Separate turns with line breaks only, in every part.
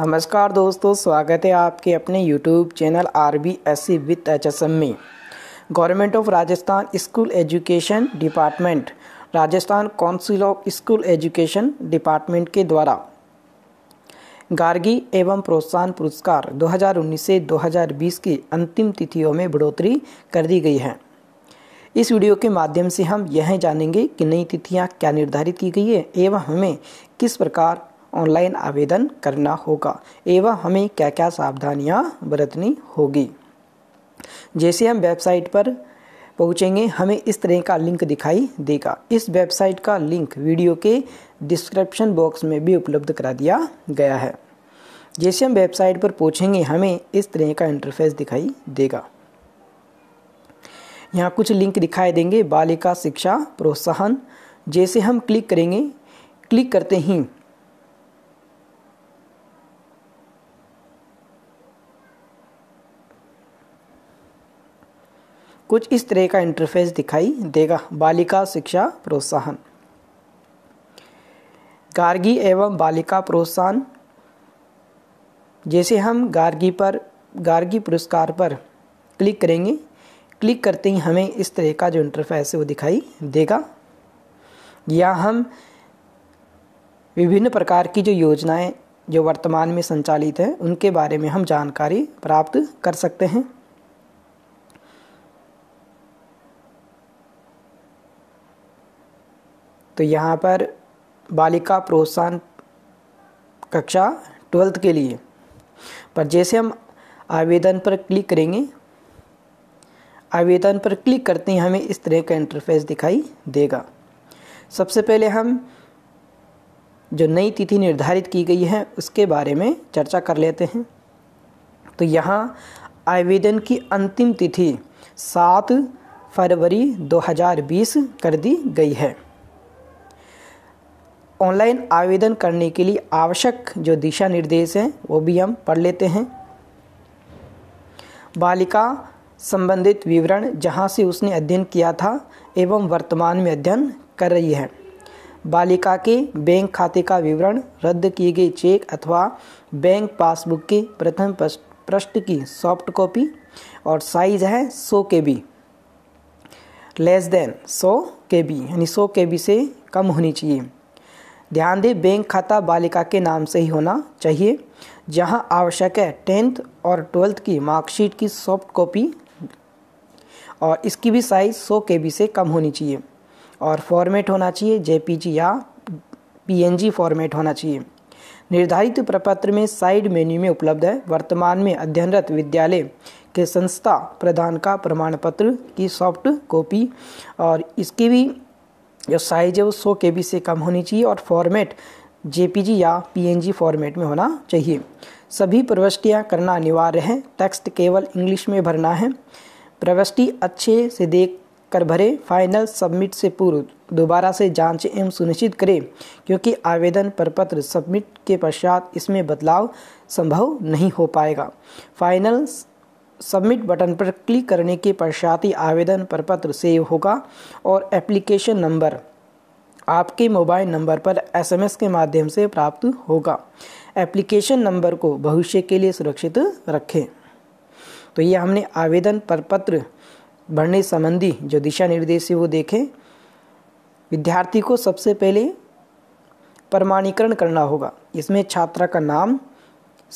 नमस्कार दोस्तों स्वागत है आपके अपने YouTube channel R B S C with H S M में government of Rajasthan school education department Rajasthan council of school education department के द्वारा गार्गी एवं प्रोत्साहन पुरस्कार 2019 से 2020 की अंतिम तिथियों में बढ़ोतरी कर दी गई है इस वीडियो के माध्यम से हम यह जानेंगे कि नई तिथियां क्या निर्धारित की गई है एवं हमें किस प्रकार ऑनलाइन आवेदन करना होगा एवं हमें क्या क्या सावधानियां बरतनी होगी जैसे हम वेबसाइट पर पहुँचेंगे हमें इस तरह का लिंक दिखाई देगा इस वेबसाइट का लिंक वीडियो के डिस्क्रिप्शन बॉक्स में भी उपलब्ध करा दिया गया है जैसे हम वेबसाइट पर पहुँचेंगे हमें इस तरह का इंटरफेस दिखाई देगा यहाँ कुछ लिंक दिखाई देंगे बालिका शिक्षा प्रोत्साहन जैसे हम क्लिक करेंगे क्लिक करते ही कुछ इस तरह का इंटरफेस दिखाई देगा बालिका शिक्षा प्रोत्साहन गार्गी एवं बालिका प्रोत्साहन जैसे हम गार्गी पर गार्गी पुरस्कार पर क्लिक करेंगे क्लिक करते ही हमें इस तरह का जो इंटरफेस है वो दिखाई देगा या हम विभिन्न प्रकार की जो योजनाएं जो वर्तमान में संचालित हैं उनके बारे में हम जानकारी प्राप्त कर सकते हैं तो यहाँ पर बालिका प्रोत्साहन कक्षा ट्वेल्थ के लिए पर जैसे हम आवेदन पर क्लिक करेंगे आवेदन पर क्लिक करते ही हमें इस तरह का इंटरफेस दिखाई देगा सबसे पहले हम जो नई तिथि निर्धारित की गई है उसके बारे में चर्चा कर लेते हैं तो यहाँ आवेदन की अंतिम तिथि सात फरवरी 2020 कर दी गई है ऑनलाइन आवेदन करने के लिए आवश्यक जो दिशा निर्देश हैं वो भी हम पढ़ लेते हैं बालिका संबंधित विवरण जहाँ से उसने अध्ययन किया था एवं वर्तमान में अध्ययन कर रही है बालिका के बैंक खाते का विवरण रद्द किए गए चेक अथवा बैंक पासबुक के प्रथम पृष्ठ की सॉफ्ट कॉपी और साइज है सौ के बी लेस देन सौ के बी यानी सौ के बी से कम होनी चाहिए ध्यान दें बैंक खाता बालिका के नाम से ही होना चाहिए जहां आवश्यक है टेंथ और ट्वेल्थ की मार्कशीट की सॉफ्ट कॉपी और इसकी भी साइज़ सौ के से कम होनी चाहिए और फॉर्मेट होना चाहिए जे या पी फॉर्मेट होना चाहिए निर्धारित प्रपत्र में साइड मेन्यू में उपलब्ध है वर्तमान में अध्ययनरत विद्यालय के संस्था प्रधान का प्रमाण पत्र की सॉफ्ट कॉपी और इसकी भी जो साइज है वो सौ के से कम होनी चाहिए और फॉर्मेट जे या पी फॉर्मेट में होना चाहिए सभी प्रविष्टियाँ करना अनिवार्य है टेक्स्ट केवल इंग्लिश में भरना है प्रविष्टि अच्छे से देख कर भरे फाइनल सबमिट से पूर्व दोबारा से जांच एवं सुनिश्चित करें क्योंकि आवेदन प्रपत्र सबमिट के पश्चात इसमें बदलाव संभव नहीं हो पाएगा फाइनल सबमिट बटन पर क्लिक करने के पश्चात ही आवेदन प्रपत्र सेव होगा और एप्लीकेशन नंबर आपके मोबाइल नंबर पर एसएमएस के माध्यम से प्राप्त होगा एप्लीकेशन नंबर को भविष्य के लिए सुरक्षित रखें तो ये हमने आवेदन प्रपत्र भरने संबंधी जो दिशा निर्देश है वो देखें विद्यार्थी को सबसे पहले प्रमाणीकरण करना होगा इसमें छात्रा का नाम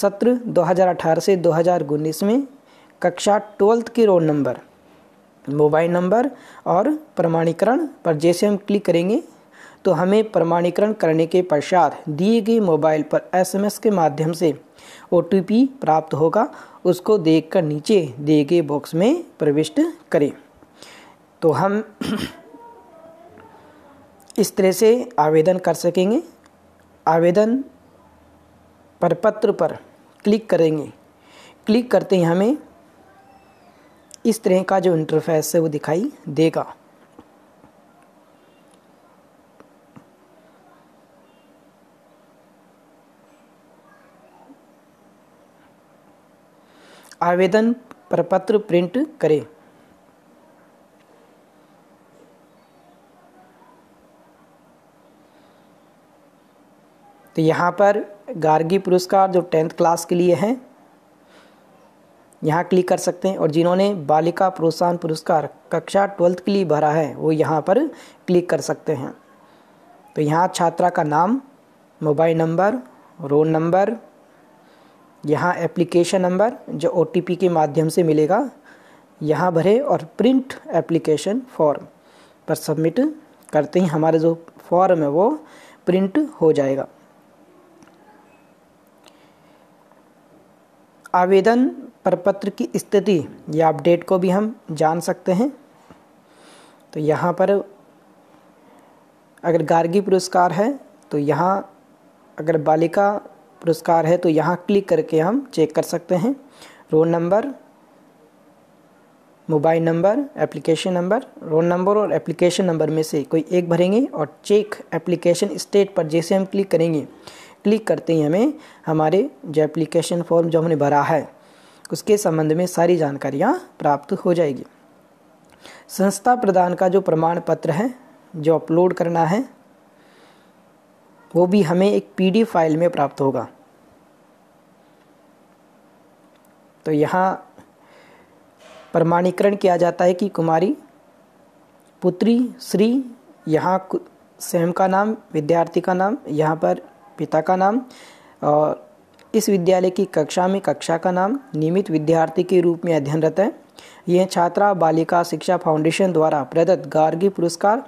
सत्र 2018 से 2019 में कक्षा ट्वेल्थ के रोल नंबर मोबाइल नंबर और प्रमाणीकरण पर जैसे हम क्लिक करेंगे तो हमें प्रमाणीकरण करने के पश्चात दिए गए मोबाइल पर एसएमएस के माध्यम से ओ प्राप्त होगा उसको देखकर नीचे दिए गए बॉक्स में प्रविष्ट करें तो हम इस तरह से आवेदन कर सकेंगे आवेदन परपत्र पर क्लिक करेंगे क्लिक करते ही हमें इस तरह का जो इंटरफेस है वो दिखाई देगा आवेदन प्रपत्र प्रिंट करें तो यहाँ पर गार्गी पुरस्कार जो टेंथ क्लास के लिए हैं यहाँ क्लिक कर सकते हैं और जिन्होंने बालिका प्रोत्साहन पुरस्कार कक्षा ट्वेल्थ के लिए भरा है वो यहाँ पर क्लिक कर सकते हैं तो यहाँ छात्रा का नाम मोबाइल नंबर रोल नंबर यहाँ एप्लीकेशन नंबर जो ओ के माध्यम से मिलेगा यहाँ भरे और प्रिंट एप्लीकेशन फॉर्म पर सबमिट करते ही हमारे जो फॉर्म है वो प्रिंट हो जाएगा आवेदन प्रपत्र की स्थिति या अपडेट को भी हम जान सकते हैं तो यहाँ पर अगर गार्गी पुरस्कार है तो यहाँ अगर बालिका पुरस्कार है तो यहाँ क्लिक करके हम चेक कर सकते हैं roll number mobile number application number roll number और एप्लीकेशन नंबर में से कोई एक भरेंगे और चेक एप्लीकेशन स्टेट पर जैसे हम क्लिक करेंगे क्लिक करते ही हमें हमारे जो एप्लीकेशन फॉर्म जो हमने भरा है उसके संबंध में सारी जानकारियाँ प्राप्त हो जाएगी संस्था प्रदान का जो प्रमाण पत्र है जो अपलोड करना है वो भी हमें एक पी फाइल में प्राप्त होगा तो यहाँ प्रमाणीकरण किया जाता है कि कुमारी पुत्री श्री यहाँ स्वयं का नाम विद्यार्थी का नाम यहाँ पर पिता का नाम और इस विद्यालय की कक्षा में कक्षा का नाम नियमित विद्यार्थी के रूप में अध्ययनरत है यह छात्रा बालिका शिक्षा फाउंडेशन द्वारा प्रदत्त गार्गी पुरस्कार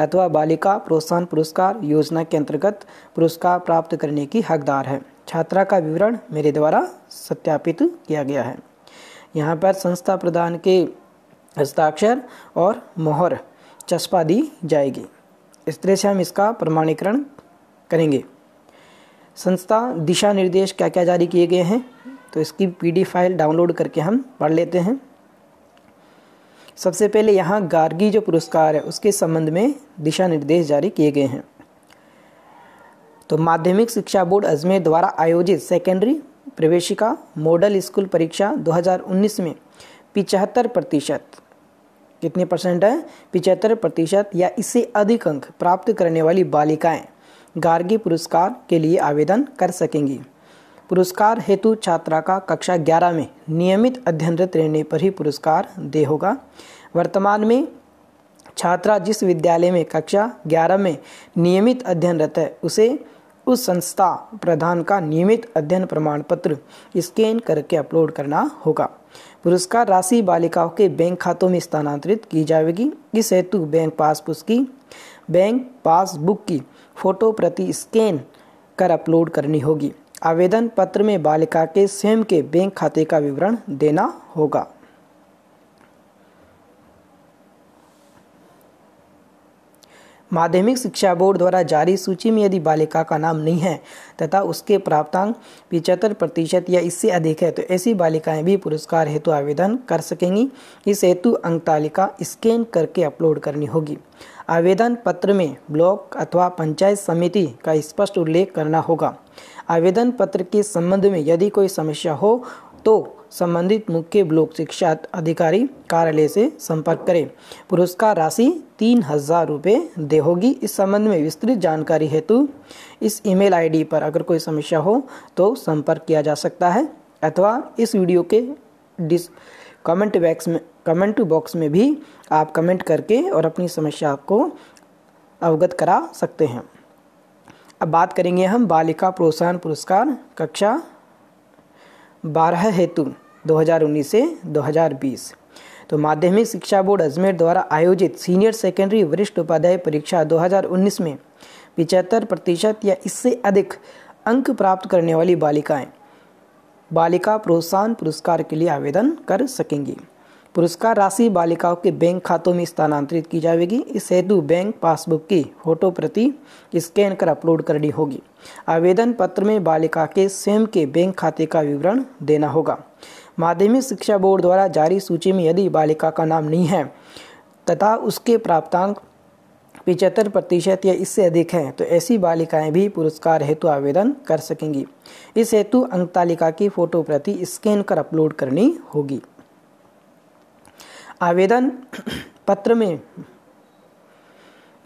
अथवा बालिका प्रोत्साहन पुरस्कार योजना के अंतर्गत पुरस्कार प्राप्त करने की हकदार है छात्रा का विवरण मेरे द्वारा सत्यापित किया गया है यहाँ पर संस्था प्रदान के हस्ताक्षर और मोहर चस्पा दी जाएगी इस तरह से हम इसका प्रमाणीकरण करेंगे संस्था दिशा निर्देश क्या क्या जारी किए गए हैं तो इसकी पी फाइल डाउनलोड करके हम पढ़ लेते हैं सबसे पहले यहाँ गार्गी जो पुरस्कार है उसके संबंध में दिशा निर्देश जारी किए गए हैं तो माध्यमिक शिक्षा बोर्ड अजमेर द्वारा आयोजित सेकेंडरी प्रवेशिका मॉडल स्कूल परीक्षा 2019 में पिचहत्तर प्रतिशत कितने परसेंट है पिचहत्तर प्रतिशत या इससे अधिक अंक प्राप्त करने वाली बालिकाएं गार्गी पुरस्कार के लिए आवेदन कर सकेंगी पुरस्कार हेतु छात्रा का कक्षा 11 में नियमित अध्ययनरत रहने पर ही पुरस्कार दे होगा वर्तमान में छात्रा जिस विद्यालय में कक्षा 11 में नियमित अध्ययनरत है उसे उस संस्था प्रधान का नियमित अध्ययन प्रमाण पत्र स्कैन करके अपलोड करना होगा पुरस्कार राशि बालिकाओं के बैंक खातों में स्थानांतरित की जाएगी इस हेतु बैंक पासबुक की बैंक पासबुक की फोटो प्रति स्कैन कर अपलोड करनी होगी आवेदन पत्र में बालिका के स्वयं के बैंक खाते का विवरण देना होगा माध्यमिक शिक्षा बोर्ड द्वारा जारी सूची में यदि बालिका का नाम नहीं है तथा उसके प्राप्तांक पिचहत्तर प्रतिशत या इससे अधिक है तो ऐसी बालिकाएं भी पुरस्कार हेतु आवेदन कर सकेंगी इस हेतु अंक तालिका स्कैन करके अपलोड करनी होगी आवेदन पत्र में ब्लॉक अथवा पंचायत समिति का स्पष्ट उल्लेख करना होगा आवेदन पत्र के संबंध में यदि कोई समस्या हो तो संबंधित मुख्य ब्लॉक शिक्षा अधिकारी कार्यालय से संपर्क करें पुरस्कार राशि तीन हजार रुपये दे होगी इस संबंध में विस्तृत जानकारी हेतु इस ईमेल आईडी पर अगर कोई समस्या हो तो संपर्क किया जा सकता है अथवा इस वीडियो के डिस कमेंट बैक्स में कमेंट बॉक्स में भी आप कमेंट करके और अपनी समस्या को अवगत करा सकते हैं अब बात करेंगे हम बालिका प्रोत्साहन पुरस्कार कक्षा बारह हेतु 2019 से 2020 तो माध्यमिक शिक्षा बोर्ड अजमेर द्वारा आयोजित सीनियर सेकेंडरी वरिष्ठ उपाध्याय परीक्षा 2019 में पिचहत्तर प्रतिशत या इससे अधिक अंक प्राप्त करने वाली बालिकाएं बालिका प्रोत्साहन पुरस्कार के लिए आवेदन कर सकेंगी पुरस्कार राशि बालिकाओं के बैंक खातों में स्थानांतरित की जाएगी इस हेतु बैंक पासबुक की फोटो प्रति स्कैन कर अपलोड करनी होगी आवेदन पत्र में बालिका के स्वयं के बैंक खाते का विवरण देना होगा माध्यमिक शिक्षा बोर्ड द्वारा जारी सूची में यदि बालिका का नाम नहीं है तथा उसके प्राप्तांक पिचहत्तर प्रतिशत या इससे अधिक हैं तो ऐसी बालिकाएं भी पुरस्कार हेतु आवेदन कर सकेंगी इस हेतु अंक तालिका की फोटो प्रति स्कैन कर अपलोड करनी होगी आवेदन पत्र में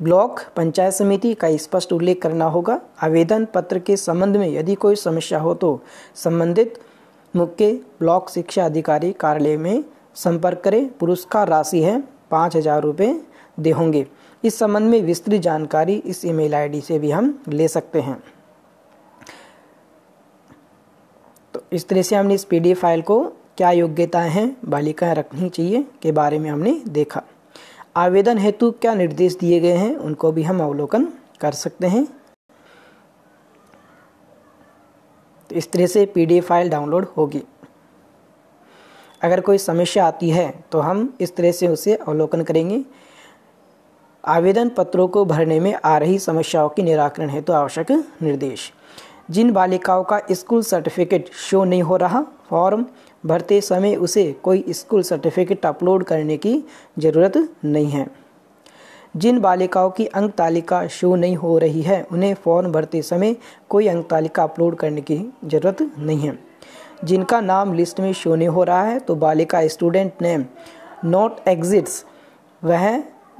ब्लॉक पंचायत समिति का स्पष्ट उल्लेख करना होगा आवेदन पत्र के संबंध में यदि कोई समस्या हो तो संबंधित मुख्य ब्लॉक शिक्षा अधिकारी कार्यालय में संपर्क करें पुरस्कार राशि है पाँच हजार रुपये दे होंगे इस संबंध में विस्तृत जानकारी इस ईमेल आईडी से भी हम ले सकते हैं तो इस तरह से हमने इस पीडीएफ फाइल को क्या योग्यताएं हैं बालिकाएं रखनी चाहिए के बारे में हमने देखा आवेदन हेतु क्या निर्देश दिए गए हैं उनको भी हम अवलोकन कर सकते हैं तो इस तरह से पीडीएफ फाइल डाउनलोड होगी अगर कोई समस्या आती है तो हम इस तरह से उसे अवलोकन करेंगे आवेदन पत्रों को भरने में आ रही समस्याओं के निराकरण हेतु तो आवश्यक निर्देश जिन बालिकाओं का स्कूल सर्टिफिकेट शो नहीं हो रहा फॉर्म भरते समय उसे कोई स्कूल सर्टिफिकेट अपलोड करने की ज़रूरत नहीं है जिन बालिकाओं की अंक तालिका शो नहीं हो रही है उन्हें फॉर्म भरते समय कोई अंक तालिका अपलोड करने की ज़रूरत नहीं है जिनका नाम लिस्ट में शो नहीं हो रहा है तो बालिका स्टूडेंट नेम नॉट एग्जिट्स वह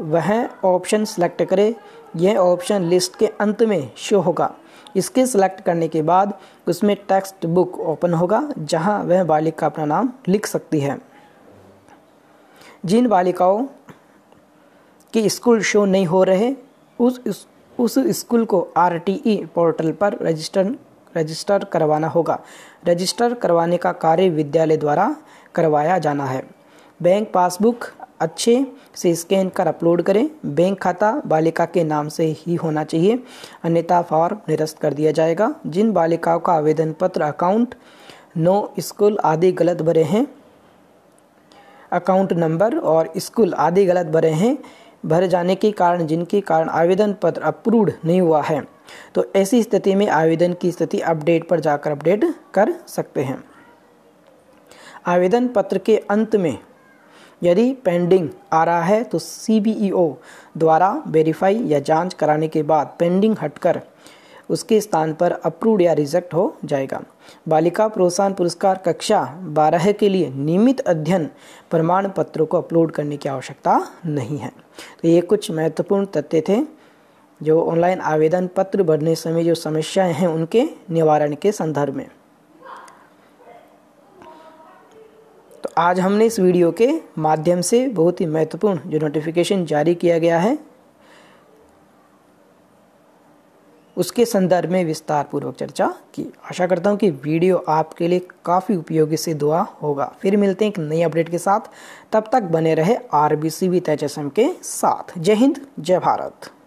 वह ऑप्शन सेलेक्ट करें यह ऑप्शन लिस्ट के अंत में शो होगा इसके सेलेक्ट करने के बाद उसमें टेक्स्ट बुक ओपन होगा जहां वह बालिका अपना नाम लिख सकती है जिन बालिकाओं के स्कूल शो नहीं हो रहे उस उस स्कूल को आर पोर्टल e पर रजिस्टर रजिस्टर करवाना होगा रजिस्टर करवाने का कार्य विद्यालय द्वारा करवाया जाना है बैंक पासबुक अच्छे से स्कैन कर अपलोड करें बैंक खाता बालिका के नाम से ही होना चाहिए अन्यथा फॉर्म निरस्त कर दिया जाएगा जिन बालिकाओं का आवेदन पत्र अकाउंट नो स्कूल आदि गलत भरे हैं अकाउंट नंबर और स्कूल आदि गलत भरे हैं भर जाने के कारण जिनके कारण आवेदन पत्र अप्रूव्ड नहीं हुआ है तो ऐसी स्थिति में आवेदन की स्थिति अपडेट पर जाकर अपडेट कर सकते हैं आवेदन पत्र के अंत में यदि पेंडिंग आ रहा है तो सी e द्वारा वेरीफाई या जांच कराने के बाद पेंडिंग हटकर उसके स्थान पर अप्रूव या रिजेक्ट हो जाएगा बालिका प्रोत्साहन पुरस्कार कक्षा बारह के लिए नियमित अध्ययन प्रमाण पत्रों को अपलोड करने की आवश्यकता नहीं है तो ये कुछ महत्वपूर्ण तथ्य थे जो ऑनलाइन आवेदन पत्र भरने समय जो समस्याएं हैं उनके निवारण के संदर्भ में आज हमने इस वीडियो के माध्यम से बहुत ही महत्वपूर्ण जो नोटिफिकेशन जारी किया गया है उसके संदर्भ में विस्तार पूर्वक चर्चा की आशा करता हूँ कि वीडियो आपके लिए काफ़ी उपयोगी से दुआ होगा फिर मिलते हैं एक नई अपडेट के साथ तब तक बने रहे आर बी सी के साथ जय हिंद जय भारत